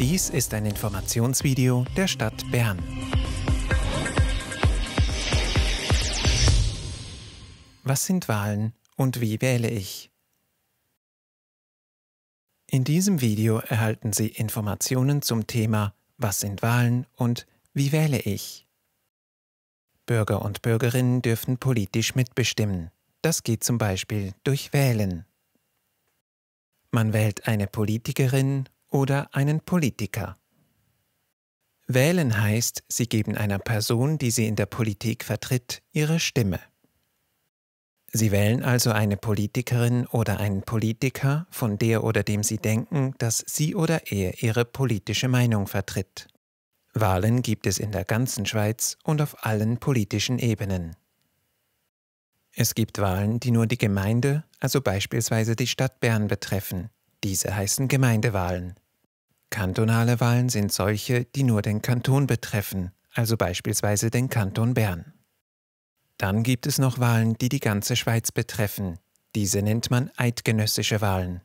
Dies ist ein Informationsvideo der Stadt Bern. Was sind Wahlen und wie wähle ich? In diesem Video erhalten Sie Informationen zum Thema Was sind Wahlen und wie wähle ich? Bürger und Bürgerinnen dürfen politisch mitbestimmen. Das geht zum Beispiel durch Wählen. Man wählt eine Politikerin oder einen Politiker. Wählen heißt, Sie geben einer Person, die Sie in der Politik vertritt, Ihre Stimme. Sie wählen also eine Politikerin oder einen Politiker, von der oder dem Sie denken, dass sie oder er Ihre politische Meinung vertritt. Wahlen gibt es in der ganzen Schweiz und auf allen politischen Ebenen. Es gibt Wahlen, die nur die Gemeinde, also beispielsweise die Stadt Bern betreffen. Diese heißen Gemeindewahlen. Kantonale Wahlen sind solche, die nur den Kanton betreffen, also beispielsweise den Kanton Bern. Dann gibt es noch Wahlen, die die ganze Schweiz betreffen. Diese nennt man eidgenössische Wahlen.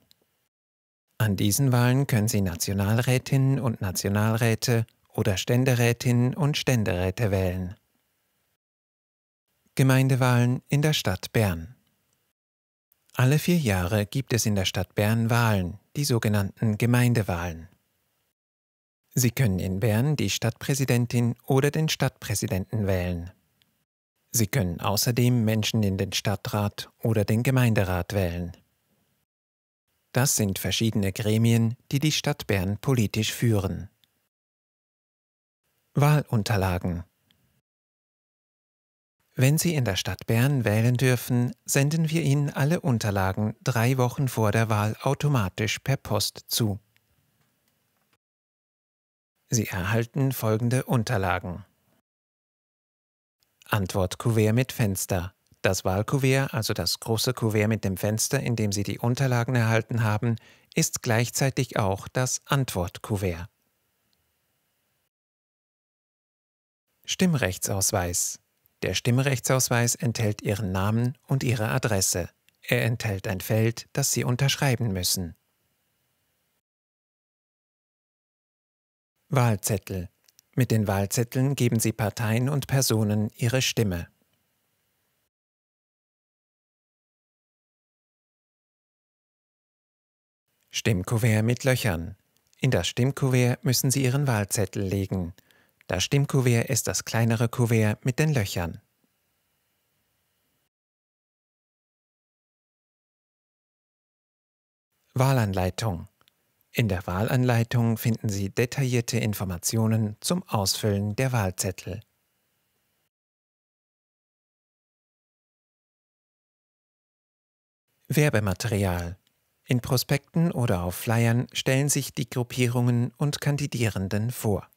An diesen Wahlen können Sie Nationalrätinnen und Nationalräte oder Ständerätinnen und Ständeräte wählen. Gemeindewahlen in der Stadt Bern. Alle vier Jahre gibt es in der Stadt Bern Wahlen, die sogenannten Gemeindewahlen. Sie können in Bern die Stadtpräsidentin oder den Stadtpräsidenten wählen. Sie können außerdem Menschen in den Stadtrat oder den Gemeinderat wählen. Das sind verschiedene Gremien, die die Stadt Bern politisch führen. Wahlunterlagen Wenn Sie in der Stadt Bern wählen dürfen, senden wir Ihnen alle Unterlagen drei Wochen vor der Wahl automatisch per Post zu. Sie erhalten folgende Unterlagen. Antwortkuvert mit Fenster. Das Wahlkuvert, also das große Kuvert mit dem Fenster, in dem Sie die Unterlagen erhalten haben, ist gleichzeitig auch das Antwortkuvert. Stimmrechtsausweis. Der Stimmrechtsausweis enthält Ihren Namen und Ihre Adresse. Er enthält ein Feld, das Sie unterschreiben müssen. Wahlzettel. Mit den Wahlzetteln geben Sie Parteien und Personen ihre Stimme. Stimmkuvert mit Löchern. In das Stimmkuvert müssen Sie Ihren Wahlzettel legen. Das Stimmkuvert ist das kleinere Kuvert mit den Löchern. Wahlanleitung in der Wahlanleitung finden Sie detaillierte Informationen zum Ausfüllen der Wahlzettel. Werbematerial In Prospekten oder auf Flyern stellen sich die Gruppierungen und Kandidierenden vor.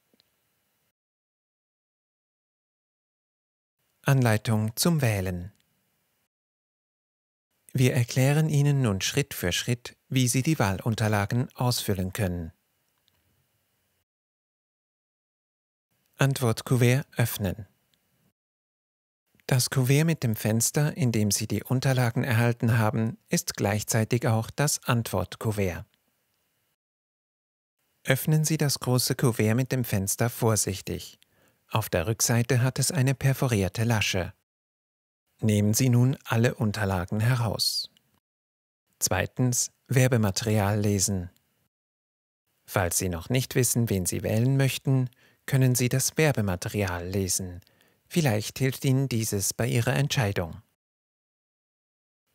Anleitung zum Wählen wir erklären Ihnen nun Schritt für Schritt, wie Sie die Wahlunterlagen ausfüllen können. Antwortkuvert öffnen. Das Kuvert mit dem Fenster, in dem Sie die Unterlagen erhalten haben, ist gleichzeitig auch das Antwortkuvert. Öffnen Sie das große Kuvert mit dem Fenster vorsichtig. Auf der Rückseite hat es eine perforierte Lasche. Nehmen Sie nun alle Unterlagen heraus. Zweitens Werbematerial lesen. Falls Sie noch nicht wissen, wen Sie wählen möchten, können Sie das Werbematerial lesen. Vielleicht hilft Ihnen dieses bei Ihrer Entscheidung.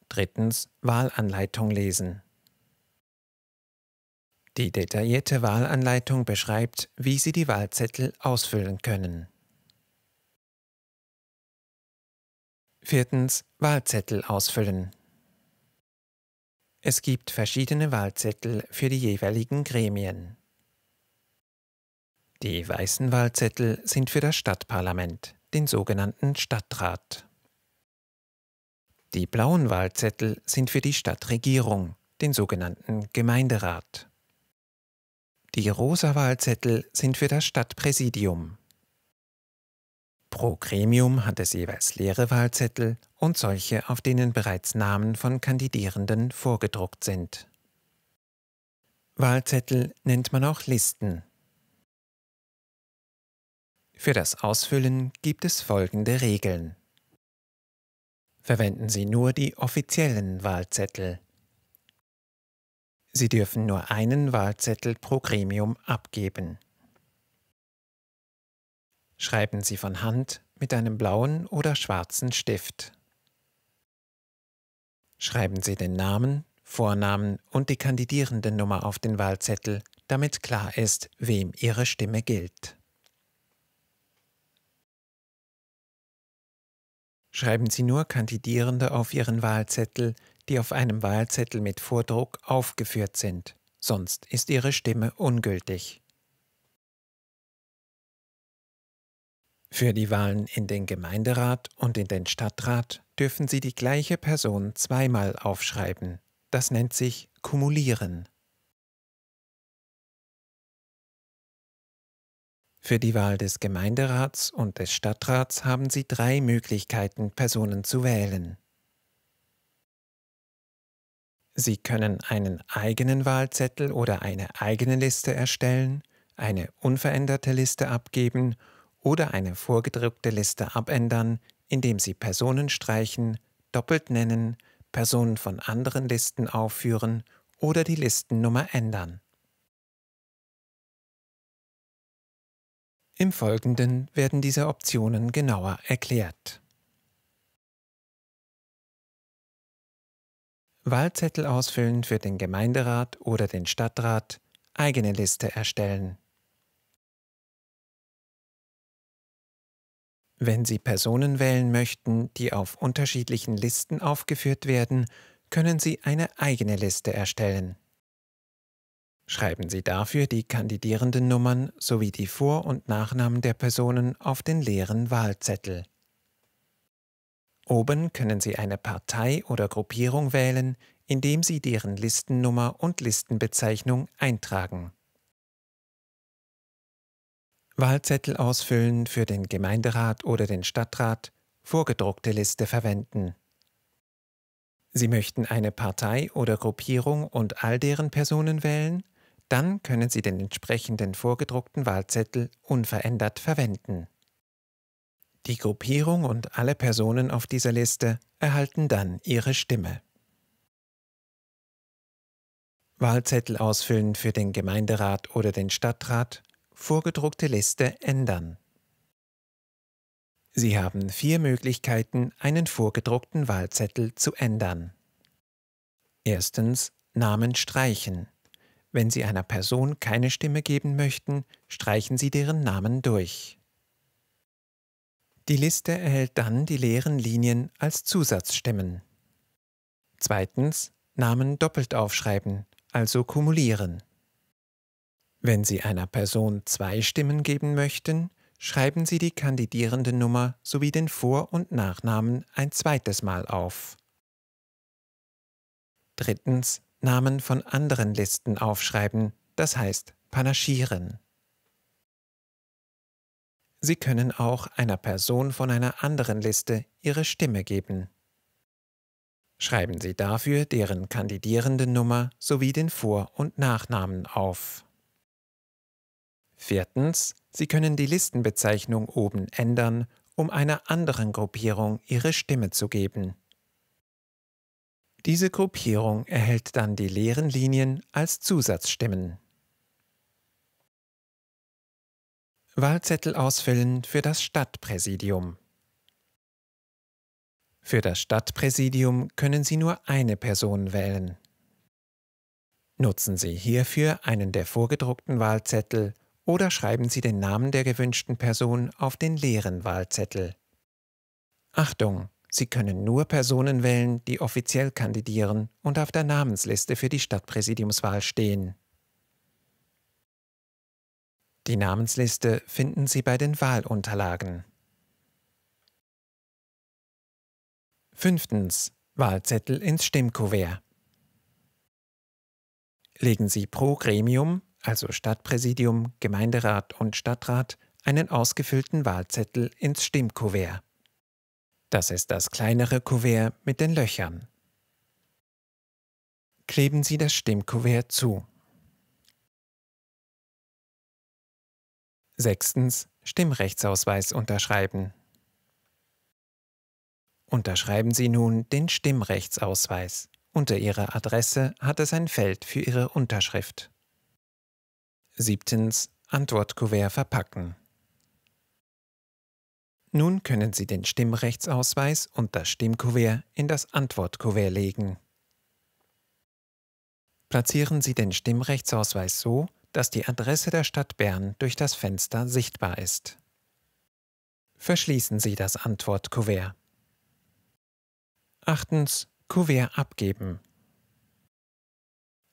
Drittens Wahlanleitung lesen. Die detaillierte Wahlanleitung beschreibt, wie Sie die Wahlzettel ausfüllen können. Viertens Wahlzettel ausfüllen. Es gibt verschiedene Wahlzettel für die jeweiligen Gremien. Die weißen Wahlzettel sind für das Stadtparlament, den sogenannten Stadtrat. Die blauen Wahlzettel sind für die Stadtregierung, den sogenannten Gemeinderat. Die rosa Wahlzettel sind für das Stadtpräsidium, Pro Gremium hat es jeweils leere Wahlzettel und solche, auf denen bereits Namen von Kandidierenden vorgedruckt sind. Wahlzettel nennt man auch Listen. Für das Ausfüllen gibt es folgende Regeln. Verwenden Sie nur die offiziellen Wahlzettel. Sie dürfen nur einen Wahlzettel pro Gremium abgeben. Schreiben Sie von Hand mit einem blauen oder schwarzen Stift. Schreiben Sie den Namen, Vornamen und die Kandidierendennummer auf den Wahlzettel, damit klar ist, wem Ihre Stimme gilt. Schreiben Sie nur Kandidierende auf Ihren Wahlzettel, die auf einem Wahlzettel mit Vordruck aufgeführt sind, sonst ist Ihre Stimme ungültig. Für die Wahlen in den Gemeinderat und in den Stadtrat dürfen Sie die gleiche Person zweimal aufschreiben. Das nennt sich Kumulieren. Für die Wahl des Gemeinderats und des Stadtrats haben Sie drei Möglichkeiten, Personen zu wählen. Sie können einen eigenen Wahlzettel oder eine eigene Liste erstellen, eine unveränderte Liste abgeben oder eine vorgedrückte Liste abändern, indem Sie Personen streichen, doppelt nennen, Personen von anderen Listen aufführen oder die Listennummer ändern. Im Folgenden werden diese Optionen genauer erklärt. Wahlzettel ausfüllen für den Gemeinderat oder den Stadtrat, eigene Liste erstellen. Wenn Sie Personen wählen möchten, die auf unterschiedlichen Listen aufgeführt werden, können Sie eine eigene Liste erstellen. Schreiben Sie dafür die kandidierenden Nummern sowie die Vor- und Nachnamen der Personen auf den leeren Wahlzettel. Oben können Sie eine Partei oder Gruppierung wählen, indem Sie deren Listennummer und Listenbezeichnung eintragen. Wahlzettel ausfüllen für den Gemeinderat oder den Stadtrat, vorgedruckte Liste verwenden. Sie möchten eine Partei oder Gruppierung und all deren Personen wählen, dann können Sie den entsprechenden vorgedruckten Wahlzettel unverändert verwenden. Die Gruppierung und alle Personen auf dieser Liste erhalten dann ihre Stimme. Wahlzettel ausfüllen für den Gemeinderat oder den Stadtrat, vorgedruckte Liste ändern. Sie haben vier Möglichkeiten, einen vorgedruckten Wahlzettel zu ändern. Erstens Namen streichen. Wenn Sie einer Person keine Stimme geben möchten, streichen Sie deren Namen durch. Die Liste erhält dann die leeren Linien als Zusatzstimmen. Zweitens Namen doppelt aufschreiben, also kumulieren. Wenn Sie einer Person zwei Stimmen geben möchten, schreiben Sie die kandidierende Nummer sowie den Vor- und Nachnamen ein zweites Mal auf. Drittens Namen von anderen Listen aufschreiben, das heißt panaschieren. Sie können auch einer Person von einer anderen Liste ihre Stimme geben. Schreiben Sie dafür deren kandidierende Nummer sowie den Vor- und Nachnamen auf. Viertens, Sie können die Listenbezeichnung oben ändern, um einer anderen Gruppierung Ihre Stimme zu geben. Diese Gruppierung erhält dann die leeren Linien als Zusatzstimmen. Wahlzettel ausfüllen für das Stadtpräsidium. Für das Stadtpräsidium können Sie nur eine Person wählen. Nutzen Sie hierfür einen der vorgedruckten Wahlzettel oder schreiben Sie den Namen der gewünschten Person auf den leeren Wahlzettel. Achtung! Sie können nur Personen wählen, die offiziell kandidieren und auf der Namensliste für die Stadtpräsidiumswahl stehen. Die Namensliste finden Sie bei den Wahlunterlagen. Fünftens. Wahlzettel ins Stimmkuvert. Legen Sie pro Gremium also Stadtpräsidium, Gemeinderat und Stadtrat, einen ausgefüllten Wahlzettel ins Stimmkuvert. Das ist das kleinere Kuvert mit den Löchern. Kleben Sie das Stimmkuvert zu. Sechstens. Stimmrechtsausweis unterschreiben. Unterschreiben Sie nun den Stimmrechtsausweis. Unter Ihrer Adresse hat es ein Feld für Ihre Unterschrift. Siebtens Antwortkuvert verpacken. Nun können Sie den Stimmrechtsausweis und das Stimmkuvert in das Antwortkuvert legen. Platzieren Sie den Stimmrechtsausweis so, dass die Adresse der Stadt Bern durch das Fenster sichtbar ist. Verschließen Sie das Antwortkuvert. Achtens. Kuvert abgeben.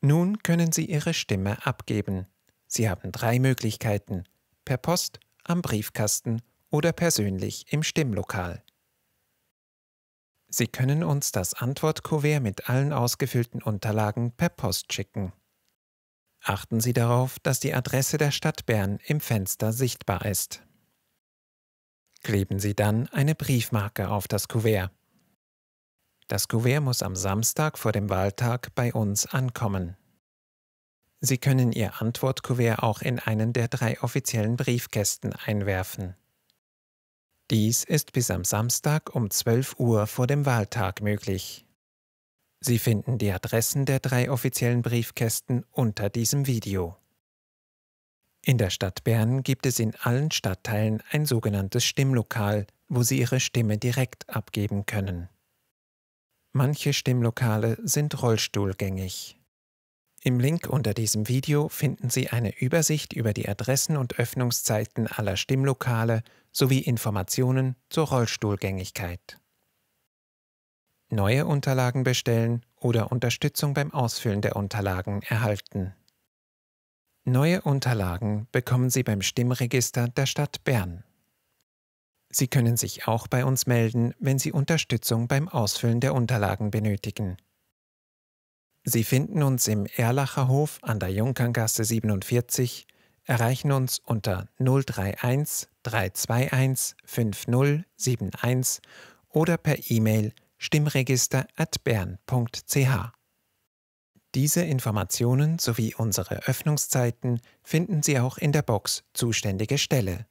Nun können Sie Ihre Stimme abgeben, Sie haben drei Möglichkeiten. Per Post, am Briefkasten oder persönlich im Stimmlokal. Sie können uns das Antwortkuvert mit allen ausgefüllten Unterlagen per Post schicken. Achten Sie darauf, dass die Adresse der Stadt Bern im Fenster sichtbar ist. Kleben Sie dann eine Briefmarke auf das Kuvert. Das Kuvert muss am Samstag vor dem Wahltag bei uns ankommen. Sie können Ihr Antwortkuvert auch in einen der drei offiziellen Briefkästen einwerfen. Dies ist bis am Samstag um 12 Uhr vor dem Wahltag möglich. Sie finden die Adressen der drei offiziellen Briefkästen unter diesem Video. In der Stadt Bern gibt es in allen Stadtteilen ein sogenanntes Stimmlokal, wo Sie Ihre Stimme direkt abgeben können. Manche Stimmlokale sind rollstuhlgängig. Im Link unter diesem Video finden Sie eine Übersicht über die Adressen und Öffnungszeiten aller Stimmlokale sowie Informationen zur Rollstuhlgängigkeit. Neue Unterlagen bestellen oder Unterstützung beim Ausfüllen der Unterlagen erhalten. Neue Unterlagen bekommen Sie beim Stimmregister der Stadt Bern. Sie können sich auch bei uns melden, wenn Sie Unterstützung beim Ausfüllen der Unterlagen benötigen. Sie finden uns im Erlacher Hof an der Jungkerngasse 47, erreichen uns unter 031 321 5071 oder per E-Mail stimmregister at bern.ch. Diese Informationen sowie unsere Öffnungszeiten finden Sie auch in der Box Zuständige Stelle.